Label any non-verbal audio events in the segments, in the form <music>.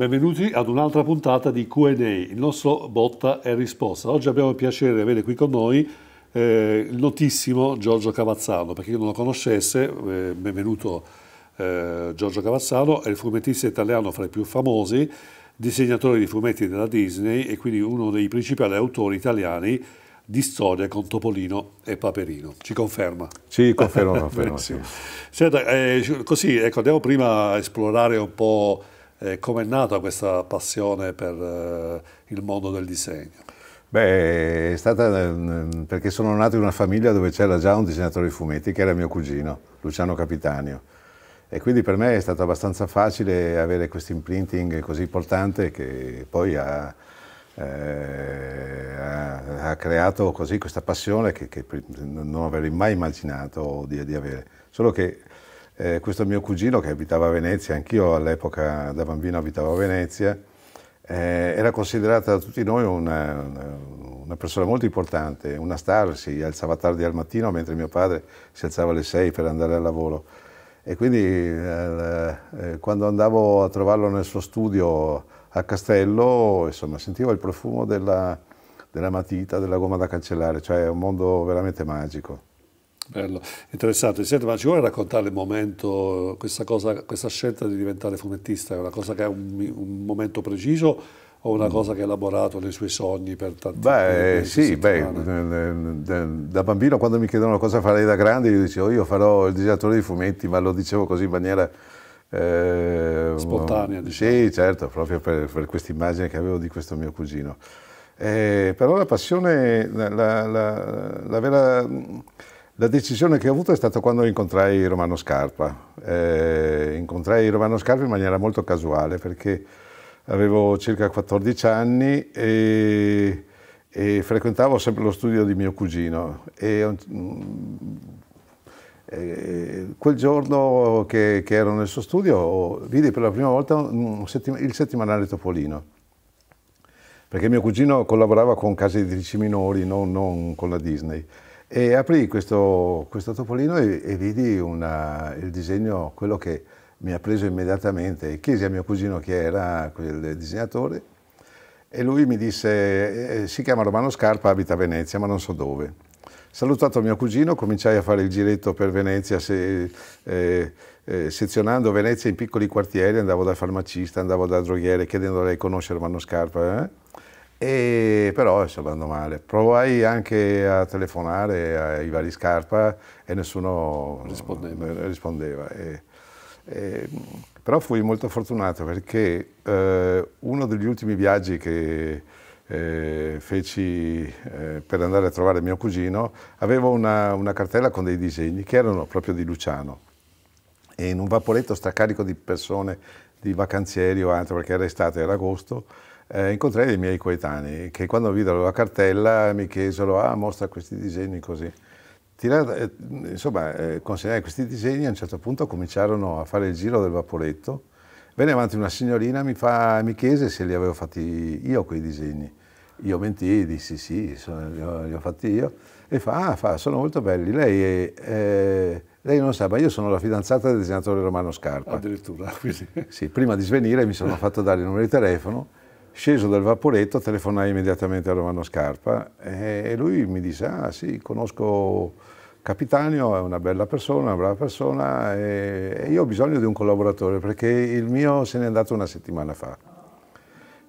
Benvenuti ad un'altra puntata di QA, il nostro botta e risposta. Oggi abbiamo il piacere di avere qui con noi eh, il notissimo Giorgio Cavazzano. Per chi non lo conoscesse, eh, benvenuto eh, Giorgio Cavazzano, è il fumettista italiano fra i più famosi, disegnatore di fumetti della Disney e quindi uno dei principali autori italiani di storia con Topolino e Paperino. Ci conferma? Ci conferma, <laughs> conferma sì. Senta, eh, così, ecco, andiamo prima a esplorare un po' Eh, Come è nata questa passione per eh, il mondo del disegno? Beh, è stata mm, mm, perché sono nato in una famiglia dove c'era già un disegnatore di fumetti che era mio cugino, Luciano Capitanio. E quindi per me è stato abbastanza facile avere questo imprinting così importante che poi ha, eh, ha, ha, creato così questa passione che, che non avrei mai immaginato di, di avere. Solo che eh, questo mio cugino che abitava a Venezia, anch'io all'epoca da bambino abitavo a Venezia, eh, era considerata da tutti noi una, una, persona molto importante, una star, si alzava tardi al mattino mentre mio padre si alzava alle 6 per andare al lavoro. E quindi eh, eh, quando andavo a trovarlo nel suo studio a Castello, insomma, sentivo il profumo della, della matita, della gomma da cancellare, cioè è un mondo veramente magico. Bello, interessante. Senti, ma ci vuole raccontare il momento, questa, cosa, questa scelta di diventare fumettista? È una cosa che ha un, un momento preciso o una mm. cosa che ha elaborato nei suoi sogni per tanti Beh, anni? Eh, sì, beh, eh, eh, da bambino quando mi chiedevano cosa farei da grande, io dicevo io farò il disegnatore di fumetti, ma lo dicevo così in maniera... Eh, Spontanea, mm, diciamo. Sì, certo, proprio per, per questa immagine che avevo di questo mio cugino. Eh, però la passione, la, la, la, la vera la decisione che ho avuto è stata quando incontrai Romano Scarpa. Eh, incontrai Romano Scarpa in maniera molto casuale perché avevo circa 14 anni e, e frequentavo sempre lo studio di mio cugino. E, mm, e eh, quel giorno che, che, ero nel suo studio vidi per la prima volta settima, il settimanale Topolino perché mio cugino collaborava con case editrici minori, non, non con la Disney. E aprì questo, questo topolino e, e vidi una, il disegno, quello che mi ha preso immediatamente. Chiesi a mio cugino che era quel disegnatore e lui mi disse, eh, eh, si chiama Romano Scarpa, abita a Venezia, ma non so dove. Salutato mio cugino, cominciai a fare il giretto per Venezia, se, eh, eh, sezionando Venezia in piccoli quartieri, andavo dal farmacista, andavo dal droghiere, chiedendo a lei conoscere Romano Scarpa. Eh? E però sto andando male. Provai anche a telefonare ai vari Scarpa e nessuno rispondeva. Eh, rispondeva. E, e, però fui molto fortunato perché eh, uno degli ultimi viaggi che eh, feci eh, per andare a trovare mio cugino avevo una, una cartella con dei disegni che erano proprio di Luciano e in un vaporetto straccarico di persone, di vacanzieri o altro perché era estate, era agosto eh, incontrai dei miei coetanei che quando videro la cartella mi chiesero, ah mostra questi disegni così. Tirato, eh, insomma, eh, consegnai questi disegni a un certo punto cominciarono a fare il giro del vaporetto. Venne avanti una signorina, mi, fa, mi chiese se li avevo fatti io quei disegni. Io mentii, dissi sì, sono, li, ho, li, ho, fatti io. E fa, ah, fa, sono molto belli. Lei, eh, lei, non sa, ma io sono la fidanzata del disegnatore Romano Scarpa. Addirittura, <laughs> quindi. Sì, prima di svenire mi sono fatto dare il numero di telefono Sceso dal vaporetto, telefonai immediatamente a Romano Scarpa e lui mi disse, ah sì, conosco Capitanio, è una bella persona, una brava persona e io ho bisogno di un collaboratore perché il mio se n'è andato una settimana fa.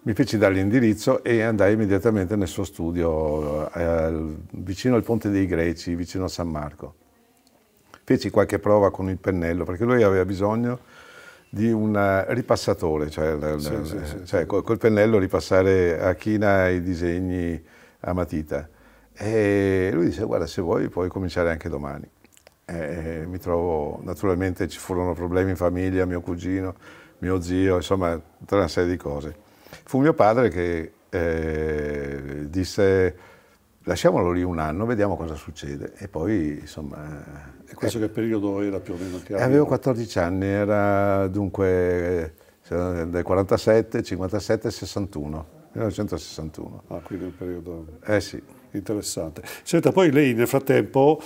Mi feci dare l'indirizzo e andai immediatamente nel suo studio eh, vicino al Ponte dei Greci, vicino a San Marco. Feci qualche prova con il pennello perché lui aveva bisogno di un eh, ripassatore, cioè, sì, l- sì, sì, eh, cioè col, col, pennello ripassare a china i disegni a matita. E lui dice guarda se vuoi puoi cominciare anche domani. E mi trovo, naturalmente ci furono problemi in famiglia, mio cugino, mio zio, insomma tutta una serie di cose. Fu mio padre che eh, disse lasciamolo lì un anno, vediamo cosa succede. E poi insomma e questo eh, che periodo era più o meno? Che eh, avevo 14 anni, era dunque del 47, 57, 61. 1961. Ah, quindi un periodo eh, sì. interessante. Senta, poi lei nel frattempo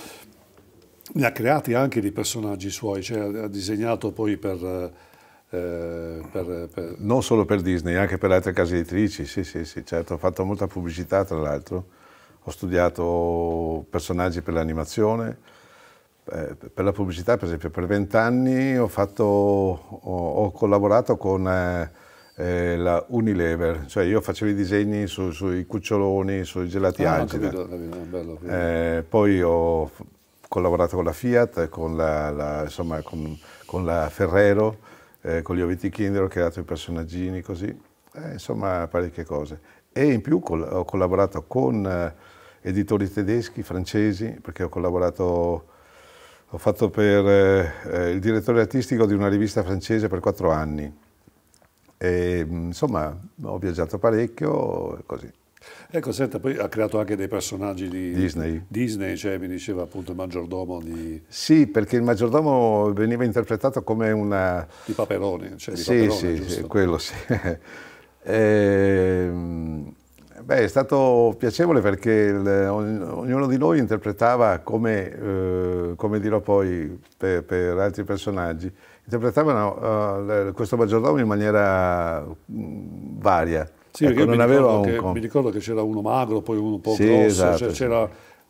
ne ha creati anche dei personaggi suoi, cioè ha disegnato poi per... Eh, per, per... Non solo per Disney, anche per altre case editrici, sì, sì, sì, certo, ho fatto molta pubblicità tra l'altro, ho studiato personaggi per l'animazione, eh, per la pubblicità, per esempio, per vent'anni ho, ho, collaborato con eh, eh, la Unilever, cioè io facevo i disegni su, sui cuccioloni, sui gelati ah, agile. eh, poi ho collaborato con la Fiat, con la, la, insomma, con, con la Ferrero, eh, con gli Oviti Kinder, ho creato i personaggini, così, eh, insomma parecchie cose. E in più col, ho collaborato con editori tedeschi, francesi, perché ho collaborato ho fatto per, eh, il direttore artistico di una rivista francese per quattro anni. E, mm, insomma, ho viaggiato parecchio, così. Ecco, senta, poi ha creato anche dei personaggi di Disney, Disney cioè mi diceva appunto il maggiordomo di... Sì, perché il maggiordomo veniva interpretato come una... Di Paperone, cioè di sì, Paperone, Sì, sì, quello sì. <laughs> e, ehm, Beh, è stato piacevole perché il, ognuno di noi interpretava, come, eh, come dirò poi per, per, altri personaggi, interpretavano eh, questo maggiordomo in maniera mm, varia. Sì, ecco, io mi ricordo, che, mi ricordo, che, c'era uno magro, poi uno un po' sì, grosso, cioè esatto, cioè, sì. c'era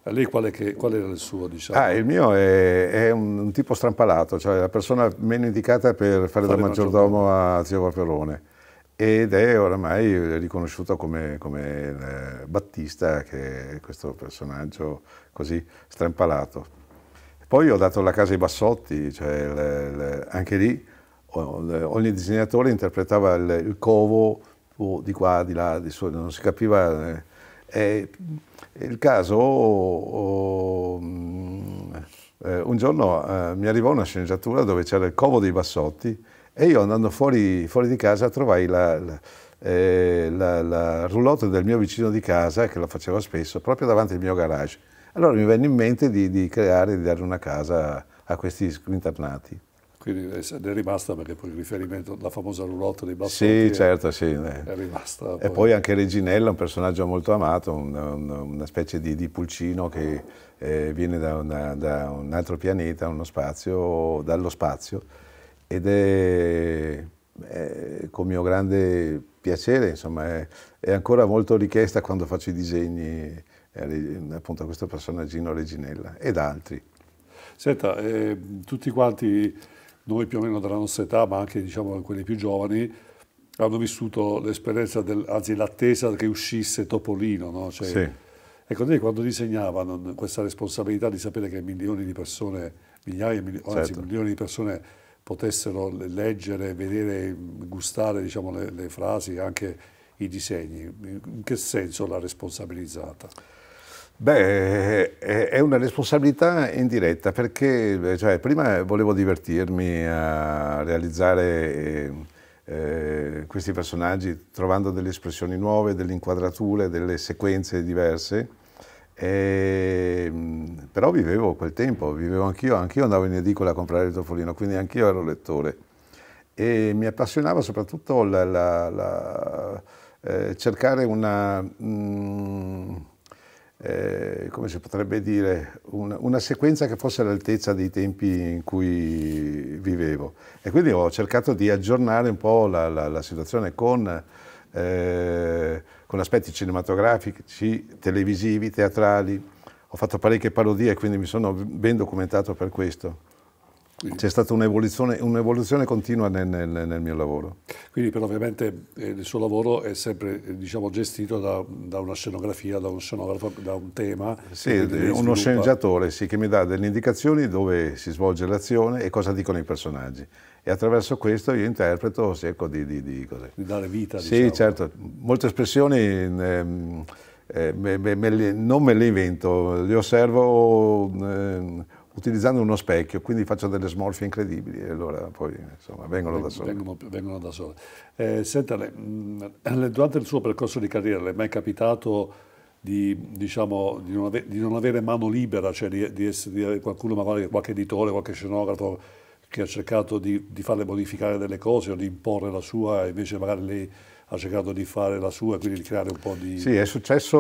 lei qual, che, qual, era il suo? Diciamo? Ah, il mio è, è un, un, tipo strampalato, cioè la persona meno indicata per fare, fare da maggiordomo, maggiordomo a Zio Vaperone ed è oramai riconosciuto come, come eh, Battista, che è questo personaggio così strampalato. Poi ho dato la casa ai Bassotti, cioè le, le, anche lì ogni disegnatore interpretava il, il covo oh, di qua, di là, di su, non si capiva. Eh, il caso, oh, oh, un giorno eh, mi arrivò una sceneggiatura dove c'era il covo dei Bassotti e io andando fuori, fuori di casa trovai la, la, eh, la, la, roulotte del mio vicino di casa, che la faceva spesso, proprio davanti al mio garage. Allora mi venne in mente di, di creare, di dare una casa a questi internati. Quindi è rimasta perché poi il riferimento alla famosa roulotte dei Bassotti. Sì, certo, sì. È eh. rimasta. Poi. E poi anche Reginella, un personaggio molto amato, un, un, una specie di, di pulcino che eh, viene da, una, da, un altro pianeta, uno spazio, dallo spazio ed è, è con mio grande piacere, insomma, è, è, ancora molto richiesta quando faccio i disegni eh, appunto a questo personaggino Reginella ed altri. Senta, eh, tutti quanti, noi più o meno della nostra età, ma anche diciamo quelli più giovani, hanno vissuto l'esperienza, del, anzi l'attesa che uscisse Topolino, no? Cioè, sì. Ecco, lei quando disegnavano questa responsabilità di sapere che milioni di persone, migliaia, certo. anzi milioni di persone potessero leggere, vedere, gustare diciamo, le, le frasi, anche i disegni. In che senso l'ha responsabilizzata? Beh, è una responsabilità indiretta perché cioè, prima volevo divertirmi a realizzare eh, eh, questi personaggi trovando delle espressioni nuove, delle inquadrature, delle sequenze diverse e, ehm, però vivevo quel tempo, vivevo anch'io, anch'io andavo in edicola a comprare il topolino, quindi anch'io ero lettore. E mi appassionava soprattutto la, la, la, eh, cercare una, mh, mm, eh, come si potrebbe dire, una, una sequenza che fosse all'altezza dei tempi in cui vivevo. E quindi ho cercato di aggiornare un po' la situazione con eh, con aspetti cinematografici, televisivi, teatrali. Ho fatto parecchie parodie, quindi mi sono ben documentato per questo. C'è stata un'evoluzione, un continua nel, nel, nel, mio lavoro. Quindi però ovviamente eh, il suo lavoro è sempre eh, diciamo, gestito da, da, una scenografia, da un scenografo, da un tema. Sì, uno sceneggiatore sì, che mi dà delle indicazioni dove si svolge l'azione e cosa dicono i personaggi e attraverso questo io interpreto, cerco di, di, di, di dare vita. Sì, diciamo. certo, molte espressioni ehm, eh, me, me, me, non me le invento, le osservo ehm, utilizzando uno specchio, quindi faccio delle smorfie incredibili e allora poi insomma, vengono, da sole. Vengono, vengono da sole. Eh, senta, le, mm, durante il suo percorso di carriera le è mai capitato di, diciamo, di, non, ave, di non, avere mano libera, cioè di, essere, di qualcuno, magari qualche editore, qualche scenografo, che ha cercato di, di, farle modificare delle cose o di imporre la sua, invece magari lei ha cercato di fare la sua, e quindi di creare un po' di... Sì, è successo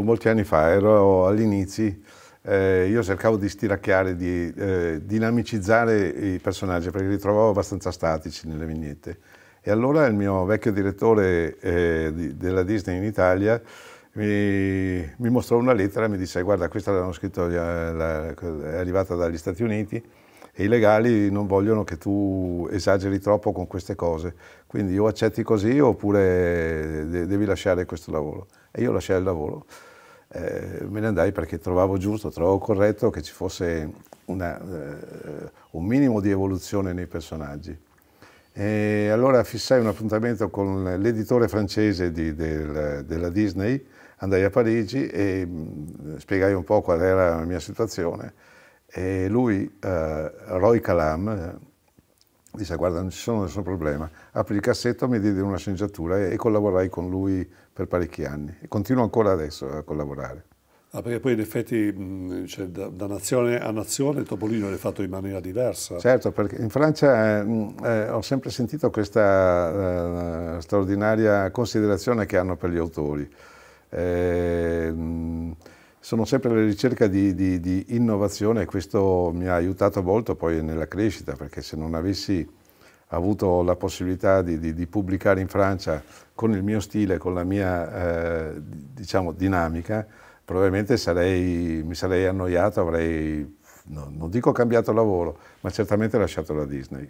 molti anni fa, ero all'inizio, eh, io cercavo di stiracchiare, di eh, dinamicizzare i personaggi perché li trovavo abbastanza statici nelle vignette. E allora il mio vecchio direttore eh, di, della Disney in Italia mi, mi, mostrò una lettera e mi disse guarda questa l'hanno scritta, è arrivata dagli Stati Uniti e i legali non vogliono che tu esageri troppo con queste cose. Quindi o accetti così oppure devi lasciare questo lavoro. E io lasciai il lavoro. Eh, me ne andai perché trovavo giusto, trovavo corretto che ci fosse una, eh, un minimo di evoluzione nei personaggi. E allora fissai un appuntamento con l'editore francese di, del, della Disney, andai a Parigi e mh, mm, spiegai un po' qual era la mia situazione e lui, eh, Roy Calam, eh, disse guarda non ci sono nessun problema, apri il cassetto, mi diede una sceneggiatura e, e collaborai con lui per parecchi anni e continuo ancora adesso a collaborare. Ah, perché poi in effetti cioè, da, da, nazione a nazione Topolino l'ha fatto in maniera diversa. Certo, perché in Francia eh, eh, ho sempre sentito questa eh, straordinaria considerazione che hanno per gli autori. Eh, sono sempre alla ricerca di, di, di, innovazione e questo mi ha aiutato molto poi nella crescita, perché se non avessi avuto la possibilità di, di pubblicare in Francia con il mio stile, con la mia eh, diciamo, dinamica, probabilmente sarei, mi sarei annoiato, avrei, no, non dico cambiato lavoro, ma certamente lasciato la Disney.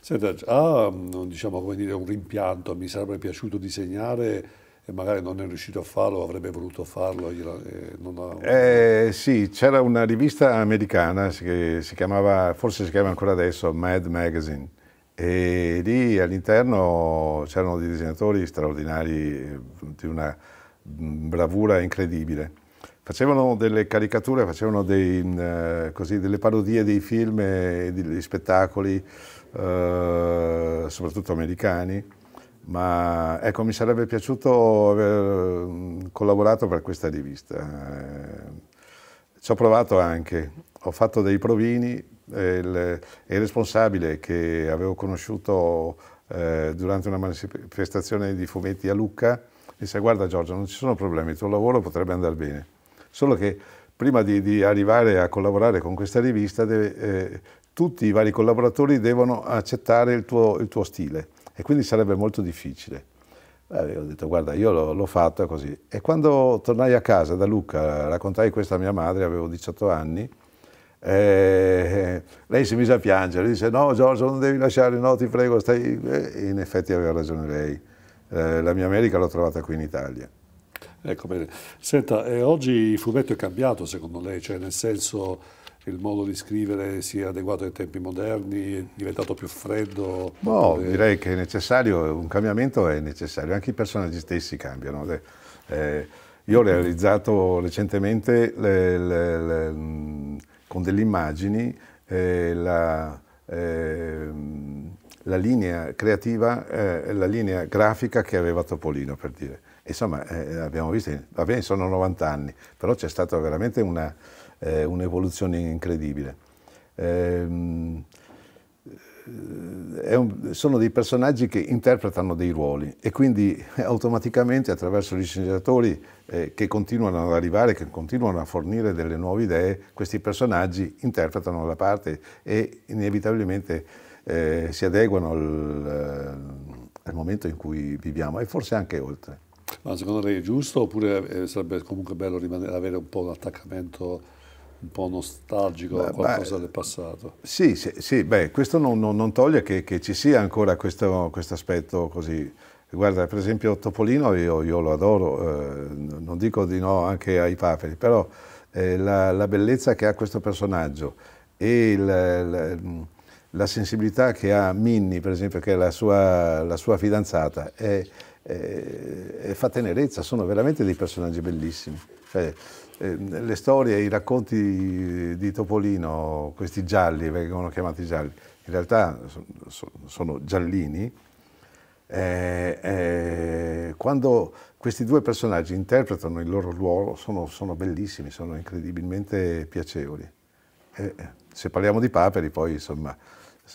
Senta, ha ah, diciamo, dire, un rimpianto, mi sarebbe piaciuto disegnare e magari non è riuscito a farlo, avrebbe voluto farlo. Ha... Eh, sì, c'era una rivista americana che si chiamava, forse si chiama ancora adesso, Mad Magazine, e lì all'interno c'erano dei disegnatori straordinari eh, di una mm, bravura incredibile. Facevano delle caricature, facevano dei, mm, eh, così, delle parodie dei film e degli spettacoli, eh, soprattutto americani, ma ecco, mi sarebbe piaciuto aver mm, collaborato per questa rivista. Eh, ci ho provato anche, ho fatto dei provini il, il responsabile che avevo conosciuto eh, durante una manifestazione di fumetti a Lucca mi disse guarda Giorgio non ci sono problemi, il tuo lavoro potrebbe andare bene, solo che prima di, di arrivare a collaborare con questa rivista deve, eh, tutti i vari collaboratori devono accettare il tuo, il tuo stile e quindi sarebbe molto difficile. Beh, ho detto guarda io l'ho fatta così e quando tornai a casa da Luca, raccontai questo a mia madre, avevo 18 anni, eh, lei si mise a piangere, disse no Giorgio non devi lasciare, no ti prego, stai... Eh. E in effetti aveva ragione lei, eh, la mia America l'ho trovata qui in Italia. Ecco bene, senta, eh, oggi il fumetto è cambiato secondo lei, cioè nel senso il modo di scrivere sia adeguato ai tempi moderni, è diventato più freddo? No, boh, per... Eh, direi che è necessario, un cambiamento è necessario, anche i personaggi stessi cambiano. Eh, eh io ho realizzato recentemente le, le, le, mm, con delle immagini eh, la, eh, la, linea creativa, eh, la linea grafica che aveva Topolino, per dire. Insomma, abbiamo visto, va bene, sono 90 anni, però c'è stata veramente una eh, un'evoluzione incredibile. Ehm, eh, un, sono dei personaggi che interpretano dei ruoli e quindi <laughs> automaticamente attraverso gli sceneggiatori eh, che continuano ad arrivare, che continuano a fornire delle nuove idee, questi personaggi interpretano la parte e inevitabilmente eh, si adeguano al, eh, al, momento in cui viviamo e forse anche oltre. Ma secondo lei è giusto oppure eh, sarebbe comunque bello rimanere, avere un po' un attaccamento? un po' nostalgico beh, da qualcosa beh, del passato. Sì, sì, sì beh, questo non, non, non toglie che, che, ci sia ancora questo quest aspetto così. Guarda, per esempio Topolino io, io lo adoro, eh, non dico di no anche ai paperi, però eh, la, la, bellezza che ha questo personaggio e la, la, la, sensibilità che ha Minnie, per esempio, che è la sua, sua fidanzata, è, è, è fa tenerezza, sono veramente dei personaggi bellissimi. Cioè, Ehm, le storie, i racconti di Topolino, questi gialli, vengono chiamati gialli, in realtà sono, giallini, eh, eh, quando questi due personaggi interpretano il loro ruolo sono, sono bellissimi, sono incredibilmente piacevoli. Eh, eh, se parliamo di paperi, poi insomma,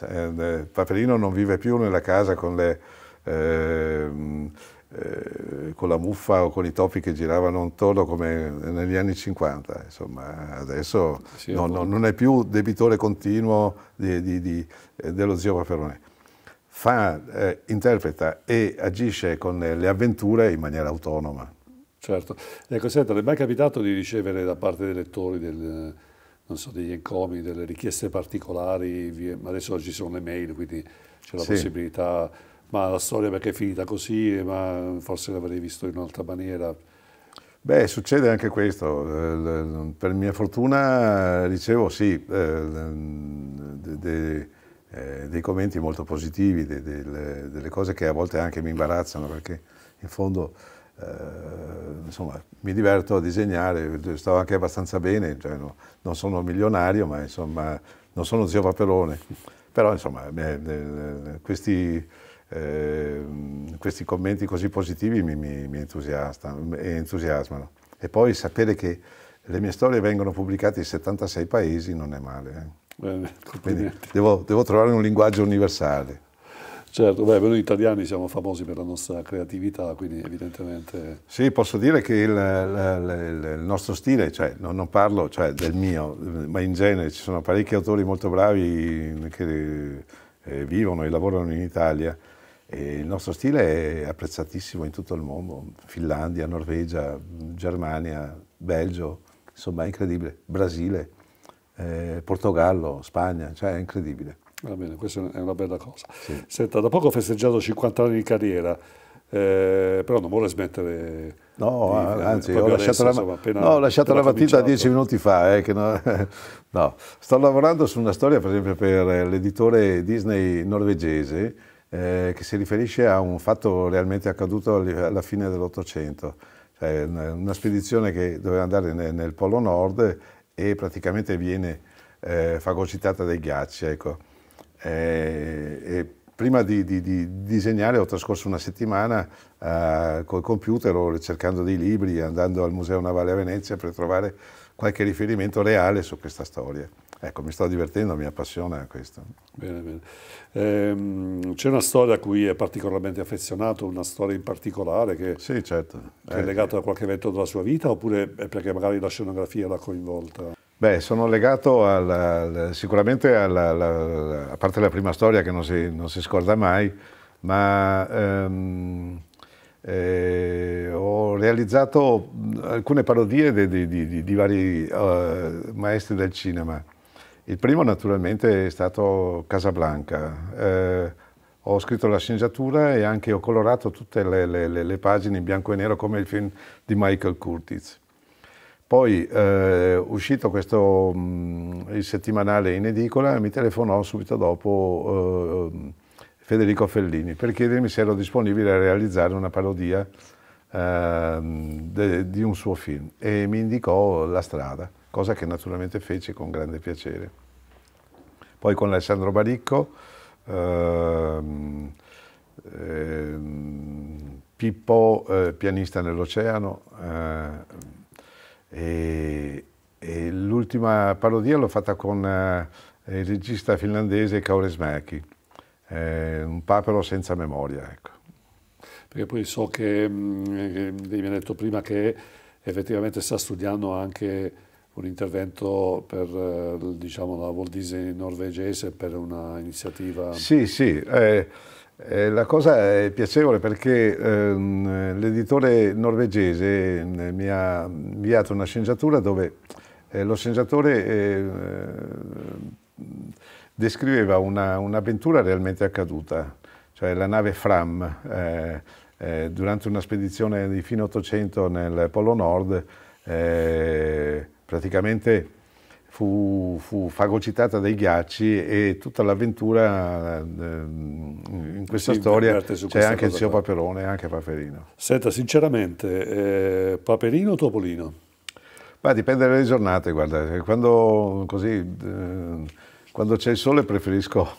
eh, Paperino non vive più nella casa con le... Ehm, eh, con la muffa o con i topi che giravano intorno come negli anni 50. Insomma, adesso sì, no, no, non è più debitore continuo di, di, di, eh, dello zio Paperone. Fa, eh, interpreta e agisce con le avventure in maniera autonoma. Certo. Ecco, senta, le è mai capitato di ricevere da parte dei lettori del, so, degli encomi, delle richieste particolari? Adesso ci sono le mail, quindi c'è la sì. possibilità ma la storia perché è finita così, ma forse l'avrei visto in un'altra maniera. Beh, succede anche questo. Eh, per mia fortuna ricevo sì eh, dei, eh, dei, commenti molto positivi, dei, delle cose che a volte anche mi imbarazzano perché in fondo insomma, mi diverto a disegnare, sto anche abbastanza bene, cioè, no, non sono milionario, ma insomma non sono zio Paperone. Però insomma, questi Ehm, questi commenti così positivi mi, mi, mi entusiasmano. E poi sapere che le mie storie vengono pubblicate in 76 paesi non è male. Eh. Bene, eh, Quindi devo, devo trovare un linguaggio universale. Certo, beh, noi italiani siamo famosi per la nostra creatività, quindi evidentemente... Sì, posso dire che il, il, il nostro stile, cioè, non, non parlo cioè, del mio, ma in genere ci sono parecchi autori molto bravi che eh, vivono e lavorano in Italia e il nostro stile è apprezzatissimo in tutto il mondo, Finlandia, Norvegia, Germania, Belgio, insomma è incredibile, Brasile, eh, Portogallo, Spagna, cioè è incredibile. Va bene, questa è una bella cosa. Sì. Senta, da poco ho festeggiato 50 anni di carriera, eh, però non vuole smettere... No, di, eh, anzi, ho lasciato, adesso, la, insomma, no, ho lasciato la matita dieci minuti fa. Eh, no, <laughs> no. Sto lavorando su una storia, per esempio, per l'editore Disney norvegese, eh, che si riferisce a un fatto realmente accaduto alla fine dell'Ottocento, cioè una spedizione che doveva andare nel, nel Polo Nord e praticamente viene eh, fagocitata dai ghiacci. Ecco. Eh, prima di, di, di, disegnare ho trascorso una settimana eh, col computer cercando dei libri, andando al Museo Navale a Venezia per trovare qualche riferimento reale su questa storia. Ecco, mi sto divertendo, mi appassiona questo. Bene, bene. Ehm, c'è una storia a cui è particolarmente affezionato, una storia in particolare che, sì, certo. che eh, è legata a qualche evento della sua vita oppure è perché magari la scenografia l'ha coinvolta? Beh, sono legato al, al, sicuramente alla, alla, a parte la prima storia che non si, non si scorda mai, ma ehm, eh, ho realizzato alcune parodie di, di, di, di vari uh, maestri del cinema. Il primo naturalmente è stato Casablanca. Eh, ho scritto la sceneggiatura e anche ho colorato tutte le, le, le pagine in bianco e nero come il film di Michael Curtiz. Poi eh, uscito questo, mh, mm, il settimanale in edicola, mi telefonò subito dopo eh, Federico Fellini per chiedermi se ero disponibile a realizzare una parodia eh, de, di un suo film e mi indicò la strada, cosa che naturalmente fece con grande piacere. Poi con Alessandro Baricco, ehm, ehm, Pippo, eh, pianista nell'oceano, eh, e, e l'ultima parodia l'ho fatta con eh, il regista finlandese Kaurismäki, eh, un papero senza memoria. Ecco. Perché poi so che, mh, mm, eh, che, mi ha detto prima che effettivamente sta studiando anche un intervento per eh, diciamo, la Walt Disney norvegese per un'iniziativa. Sì, sì. Eh, eh, la cosa è piacevole perché ehm, l'editore norvegese eh, mi ha inviato una sceneggiatura dove eh, lo sceneggiatore eh, descriveva un'avventura realmente accaduta, cioè la nave Fram eh, eh, durante una spedizione di fine 800 nel Polo Nord praticamente fu, fu fagocitata dai ghiacci e tutta l'avventura ehm, in questa sì, storia c'è anche il zio Paperone e anche Paperino. Senta, sinceramente, eh, Paperino o Topolino? Ma dipende dalle giornate, guarda, quando così... Eh, quando c'è il sole preferisco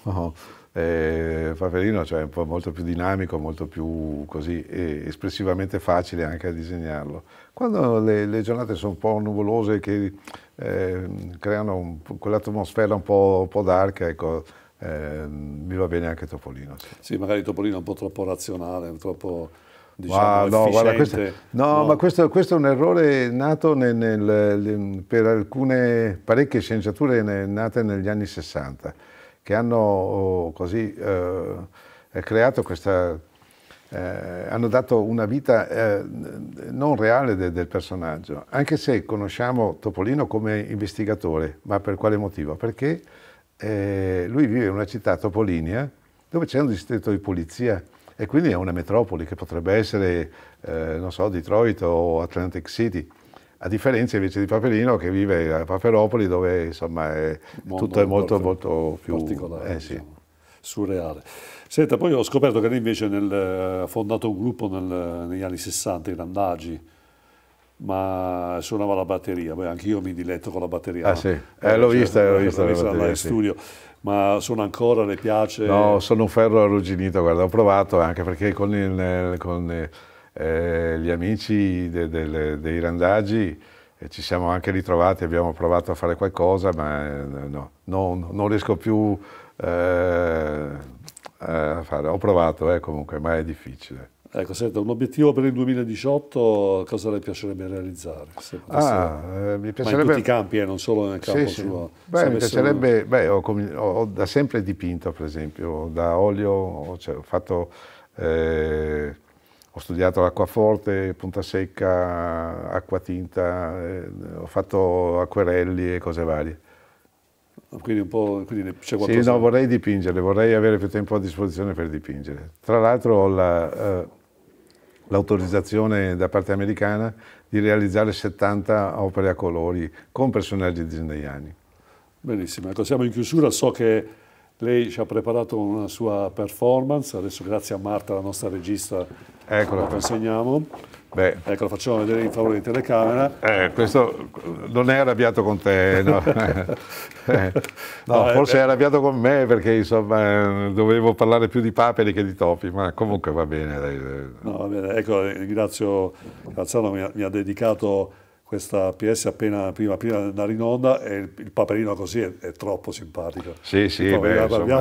eh, Paperino cioè, è un po' molto più dinamico, molto più così, espressivamente facile anche a disegnarlo. Quando le, le giornate sono un po' nuvolose che eh, creano quell'atmosfera un po', un po dark, ecco, eh, mi va bene anche Topolino. Sì. sì, magari Topolino è un po' troppo razionale, troppo diciamo, wow, ah, no, guarda, questo, no, no, ma questo, questo, è un errore nato nel, nel, per alcune parecchie sceneggiature nate negli anni 60 che hanno oh, così eh, creato questa eh, hanno dato una vita eh, non reale de del personaggio, anche se conosciamo Topolino come investigatore, ma per quale motivo? Perché eh, lui vive in una città, Topolinia, dove c'è un distretto di polizia e quindi è una metropoli che potrebbe essere, eh, non so, Detroit o Atlantic City a differenza invece di Paperino che vive a Paperopoli dove insomma è, tutto è molto, molto più particolare, eh, sì. Diciamo, surreale. Senta, poi ho scoperto che lei invece ha fondato un gruppo nel, negli anni 60, i Randaggi, ma suonava la batteria, poi anche io mi diletto con la batteria. Ah sì, eh, eh cioè, l'ho vista, l'ho vista, vista batteria, in sì. studio. Ma suona ancora, le piace? No, sono un ferro arrugginito, guarda, ho provato anche perché con il, con il eh, eh, gli amici de, de, de, dei randaggi eh, ci siamo anche ritrovati, abbiamo provato a fare qualcosa, ma eh, no, no, non riesco più eh, a fare. Ho provato eh, comunque, ma è difficile. Ecco, senta, un obiettivo per il 2018 cosa le piacerebbe realizzare? Ah, eh, mi piacerebbe... in tutti i campi, eh, non solo nel campo sì, suo. Sì. Beh, mi piacerebbe... Un... Beh, ho, ho, da sempre dipinto, per esempio, da olio, cioè, ho fatto... Eh, ho studiato l'acquaforte, punta secca, acquatinta, eh, ho fatto acquerelli e cose varie. Quindi un po', quindi c'è qualcosa? Sì, no, vorrei dipingere, vorrei avere più tempo a disposizione per dipingere. Tra l'altro ho l'autorizzazione la, eh, da parte americana di realizzare 70 opere a colori con personaggi disneyani. Benissimo, ecco, siamo in chiusura, so che lei ci ha preparato una sua performance, adesso grazie a Marta, la nostra regista, Eccola. la consegniamo. Beh. Ecco, lo facciamo vedere in favore di telecamera. Eh, questo non è arrabbiato con te, no? <laughs> no, no eh, forse è eh. arrabbiato con me perché insomma dovevo parlare più di paperi che di topi, ma comunque va bene. Dai. No, va bene, ecco, ringrazio Cazzano, mi ha, mi ha dedicato questa PS appena prima, prima di andare in onda e il, il paperino così è, è, troppo simpatico. Sì, sì, beh, insomma,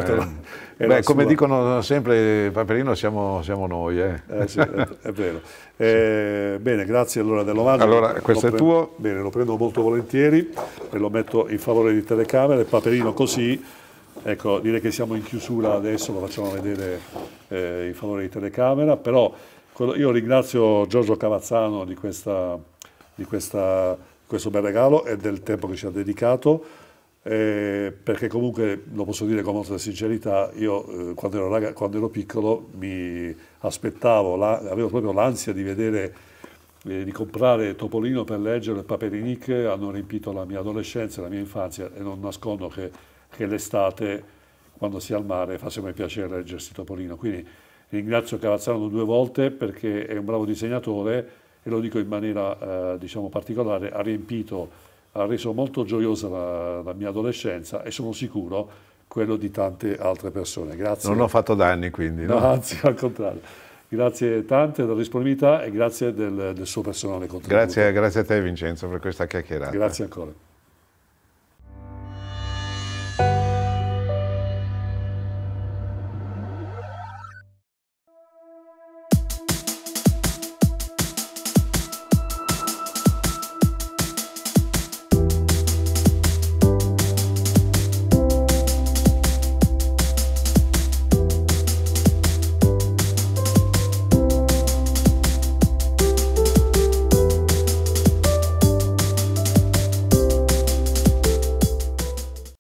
era, eh. era beh, come dicono sempre, paperino siamo, siamo noi. Eh. Eh, sì, è, è, vero. Eh, sì. Bene, grazie allora dell'omaggio. Allora, questo lo è tuo. Bene, lo prendo molto volentieri e lo metto in favore di telecamera il paperino così. Ecco, direi che siamo in chiusura adesso, lo facciamo vedere eh, in favore di telecamera, però io ringrazio Giorgio Cavazzano di questa di, questa, questo bel regalo e del tempo che ci ha dedicato. Eh, perché comunque lo posso dire con molta sincerità, io eh, quando, ero raga, quando, ero piccolo mi aspettavo, la, avevo proprio l'ansia di vedere, eh, di comprare Topolino per leggere e Paperinic hanno riempito la mia adolescenza e la mia infanzia e non nascondo che, che l'estate, quando si è al mare, fa sempre piacere leggersi Topolino. Quindi ringrazio Cavazzano due volte perché è un bravo disegnatore, e lo dico in maniera eh, diciamo particolare, ha riempito, ha reso molto gioiosa la, la mia adolescenza e sono sicuro quello di tante altre persone. Grazie. Non ho fatto danni quindi. No, no? <laughs> anzi al contrario. Grazie tante della disponibilità e grazie del, del suo personale contributo. Grazie, grazie a te Vincenzo per questa chiacchierata. Grazie ancora.